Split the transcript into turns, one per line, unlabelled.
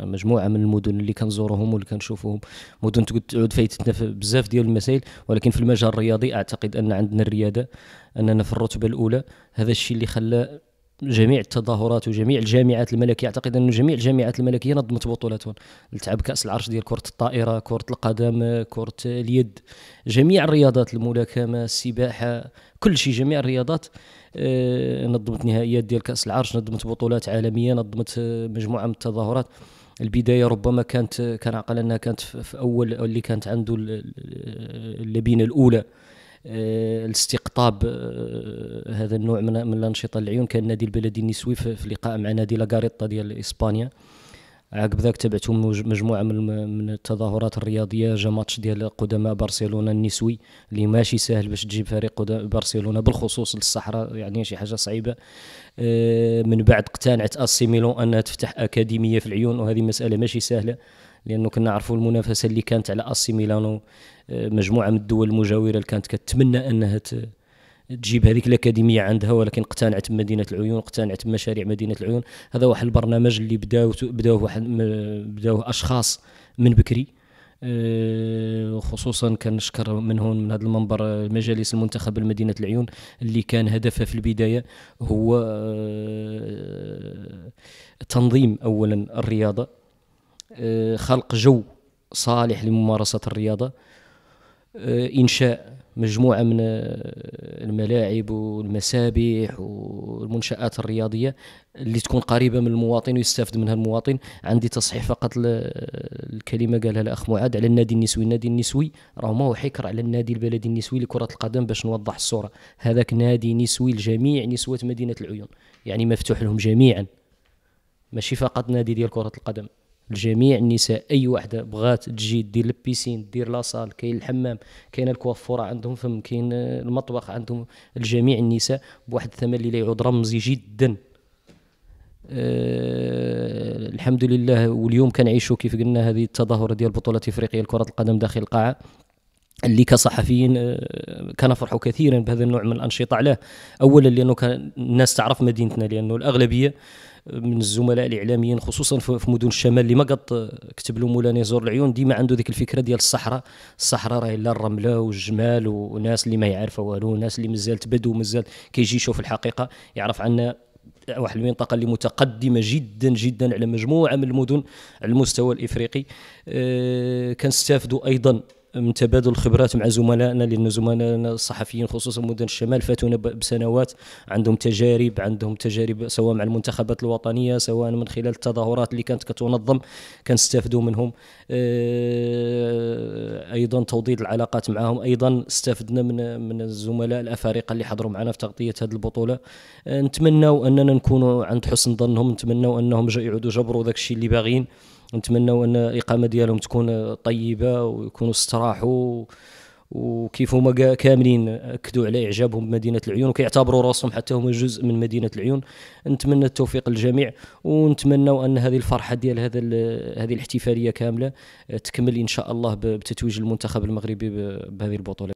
مجموعه من المدن اللي كنزورهم واللي كنشوفوهم مدن تعود فايتتنا بزاف ديال المسائل ولكن في المجال الرياضي اعتقد ان عندنا الرياده اننا في الرتبه الاولى هذا الشيء اللي خلى جميع التظاهرات وجميع الجامعات الملكيه اعتقد ان جميع الجامعات الملكيه نظمت بطولاتهم لتعب كاس العرش ديال كره الطائره كره القدم كره اليد جميع الرياضات الملاكمه السباحه كل شيء جميع الرياضات آه، نظمت نهائيات ديال كاس العرش نظمت بطولات عالميه نظمت آه، مجموعه من التظاهرات البدايه ربما كانت كان عقل انها كانت في اول اللي كانت عنده اللبينه الاولى آه، لاستقطاب آه، هذا النوع من الانشطه العيون كان نادي البلدي النسوي في لقاء مع نادي لاغاريتا ديال اسبانيا عقب ذاك تبعتو مجموعه من من التظاهرات الرياضيه جا ماتش ديال قدماء برشلونه النسوي اللي ماشي سهل باش تجيب فريق برشلونه بالخصوص للصحراء يعني شي حاجه صعيبه آه، من بعد اقتنعت اسي ميلون انها تفتح اكاديميه في العيون وهذه مساله ماشي سهله لانه كنا عرفوا المنافسه اللي كانت على اسي ميلانو آه، مجموعه من الدول المجاوره اللي كانت كتمنى انها ت... تجيب هذيك الاكاديميه عندها ولكن اقتنعت بمدينه العيون اقتنعت بمشاريع مدينه العيون هذا واحد البرنامج اللي بداوه بداوه واحد بداوه اشخاص من بكري آه، خصوصا كنشكر من هون من هذا المنبر مجالس المنتخب لمدينه العيون اللي كان هدفها في البدايه هو آه، تنظيم اولا الرياضه آه، خلق جو صالح لممارسه الرياضه آه، انشاء مجموعه من آه، الملاعب والمسابح والمنشات الرياضيه اللي تكون قريبه من المواطن ويستافد منها المواطن عندي تصحيح فقط الكلمه قالها الاخ معاذ على النادي النسوي النادي النسوي راه ما هو حكر على النادي البلدي النسوي لكره القدم باش نوضح الصوره هذاك نادي نسوي لجميع نسوه مدينه العيون يعني مفتوح لهم جميعا ماشي فقط نادي ديال كره القدم لجميع النساء اي وحده بغات تجي دير البيسين دير لاصال كاين الحمام كاين الكوافوره عندهم فم كاين المطبخ عندهم لجميع النساء بواحد الثمن اللي يعود رمزي جدا أه الحمد لله واليوم كنعيشوا كيف قلنا هذه التظاهره ديال بطوله افريقيا لكره القدم داخل القاعه اللي كصحفيين آه، كان فرحوا كثيرا بهذا النوع من الانشطه علاه اولا لانه كان الناس تعرف مدينتنا لانه الاغلبيه من الزملاء الاعلاميين خصوصا في مدن الشمال اللي ما قد كتب له مولانا يزور العيون ديما عنده ذيك الفكره ديال الصحراء الصحراء راهي لا الرمله والجمال وناس اللي ما يعرفوا والو ناس اللي مازال تبدو مازال كيجي يشوف الحقيقه يعرف عنا واحد المنطقه اللي متقدمه جدا جدا على مجموعه من المدن على المستوى الافريقي آه، كنستافدوا ايضا من تبادل الخبرات مع زملائنا لان زملائنا الصحفيين خصوصا مدن الشمال فاتونا بسنوات عندهم تجارب عندهم تجارب سواء مع المنتخبات الوطنيه سواء من خلال التظاهرات اللي كانت كتنظم كنستافدوا منهم آه، ايضا توضيد العلاقات معهم ايضا استفدنا من من الزملاء الافارقه اللي حضروا معنا في تغطيه هذه البطوله آه، نتمنوا اننا نكونوا عند حسن ظنهم نتمنوا انهم يعودوا جبروا داك الشيء اللي باغيين نتمنوا ان الاقامه ديالهم تكون طيبه ويكونوا استراحوا وكيف هما كاملين اكدوا على اعجابهم بمدينه العيون وكيعتبروا راسهم حتى هما جزء من مدينه العيون نتمنى التوفيق للجميع ونتمنوا ان هذه الفرحه ديال هذا هذه الاحتفاليه كامله تكمل ان شاء الله بتتويج المنتخب المغربي بهذه البطوله